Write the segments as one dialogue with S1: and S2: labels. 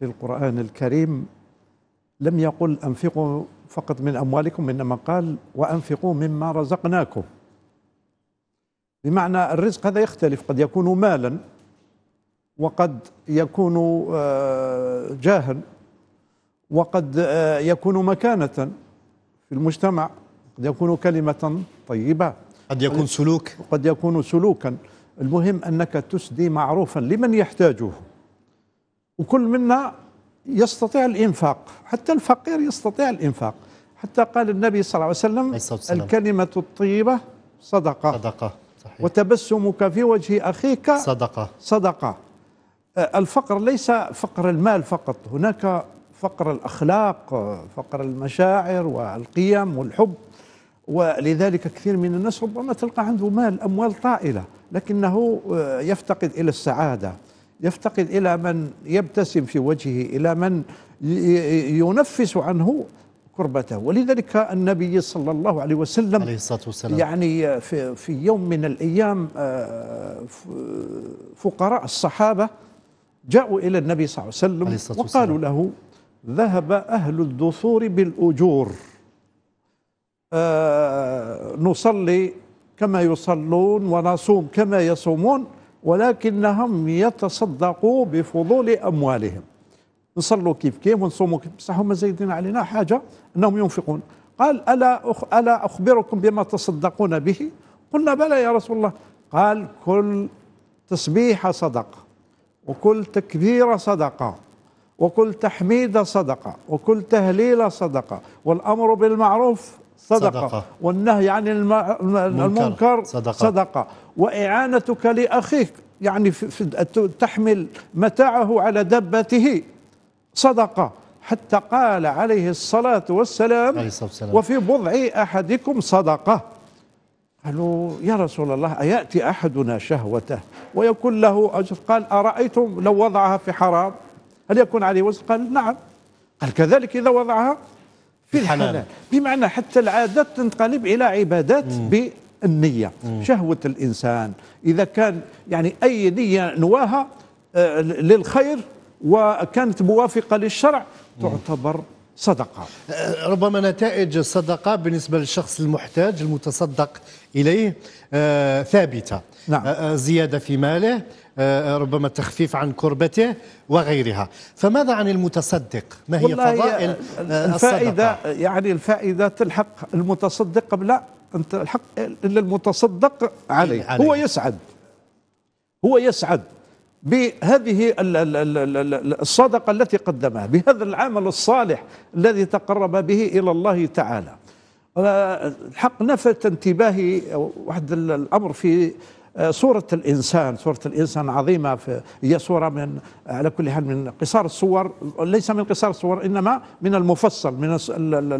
S1: في القرآن الكريم لم يقل أنفقوا فقط من أموالكم إنما قال وأنفقوا مما رزقناكم بمعنى الرزق هذا يختلف قد يكون مالا وقد يكون آه، جاها وقد آه، يكون مكانة في المجتمع قد يكون كلمة طيبة قد يكون سلوك قد يكون سلوكا المهم أنك تسدي معروفا لمن يحتاجه وكل منا يستطيع الإنفاق حتى الفقير يستطيع الإنفاق حتى قال النبي صلى الله عليه وسلم الكلمة الطيبة صدقة صدقة صحيح. وتبسمك في وجه أخيك صدقة صدقة آه، الفقر ليس فقر المال فقط هناك فقر الأخلاق آه، فقر المشاعر والقيم والحب ولذلك كثير من الناس ربما تلقى عنده مال أموال طائلة لكنه آه، يفتقد إلى السعادة يفتقد إلى من يبتسم في وجهه إلى من ينفس عنه كربته ولذلك النبي صلى الله عليه وسلم عليه الصلاة والسلام يعني في, في يوم من الأيام آه، فقراء الصحابة جاءوا إلى النبي صلى الله عليه وسلم عليه الصلاة وقالوا له ذهب أهل الدثور بالأجور آه، نصلي كما يصلون ونصوم كما يصومون ولكنهم يتصدقوا بفضول أموالهم نصلوا كيف كيف ونصوموا كيف صح هم زايدين علينا حاجة أنهم ينفقون قال ألا أخ ألا أخبركم بما تصدقون به قلنا بلى يا رسول الله قال كل تسبيح صدقة وكل تكبير صدقة وكل تحميد صدقة وكل تهليل صدقة والأمر بالمعروف صدقة, صدقة والنهي عن المنكر صدقة, صدقة وإعانتك لأخيك يعني تحمل متاعه على دبته صدقة حتى قال عليه الصلاة والسلام عليه الصلاة وفي بضع أحدكم صدقة قالوا يا رسول الله أيأتي أحدنا شهوته ويكون له أجر قال أرأيتم لو وضعها في حرام هل يكون عليه وزن قال نعم قال كذلك إذا وضعها في الحنان بمعنى حتى العادات تنقلب الى عبادات بالنيه شهوه الانسان اذا كان يعني اي نيه نواها آه، للخير وكانت موافقه للشرع تعتبر صدقة أه، ربما نتائج الصدقة بالنسبة للشخص المحتاج المتصدق إليه أه، ثابتة نعم. أه، زيادة في ماله ربما تخفيف عن كربته وغيرها فماذا عن المتصدق ما هي فضائل الفائدة الصدقة؟ يعني الفائدة تلحق المتصدق قبل الحق إلا المتصدق عليه, عليه. هو يسعد هو يسعد بهذه الصدقة التي قدمها بهذا العمل الصالح الذي تقرب به إلى الله تعالى الحق نفت انتباهي واحد الأمر في صورة آه، الإنسان صورة الإنسان عظيمة هي صورة من على كل حال من قصار الصور ليس من قصار الصور إنما من المفصل من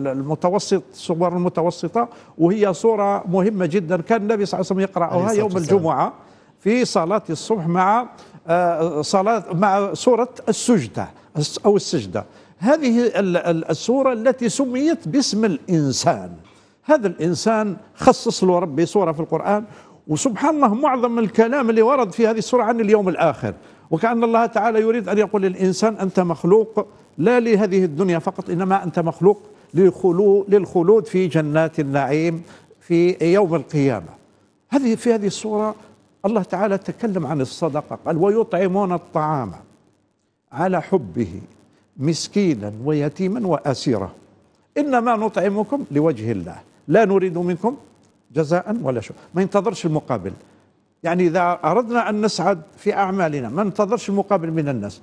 S1: المتوسط الصور المتوسطة وهي صورة مهمة جدا كان النبي صلى الله عليه وسلم يقرأها يوم الجمعة في صلاة الصبح مع آه، صلاة مع سورة السجدة أو السجدة هذه السورة التي سميت باسم الإنسان هذا الإنسان خصص له ربي سورة في القرآن وسبحان الله معظم الكلام اللي ورد في هذه السورة عن اليوم الآخر وكأن الله تعالى يريد أن يقول للإنسان أنت مخلوق لا لهذه الدنيا فقط إنما أنت مخلوق للخلود في جنات النعيم في يوم القيامة هذه في هذه الصورة الله تعالى تكلم عن الصدقة قال ويطعمون الطعام على حبه مسكينا ويتيما وأسيرا إنما نطعمكم لوجه الله لا نريد منكم جزاء ولا شو ما ينتظرش المقابل يعني إذا أردنا أن نسعد في أعمالنا ما ننتظرش المقابل من الناس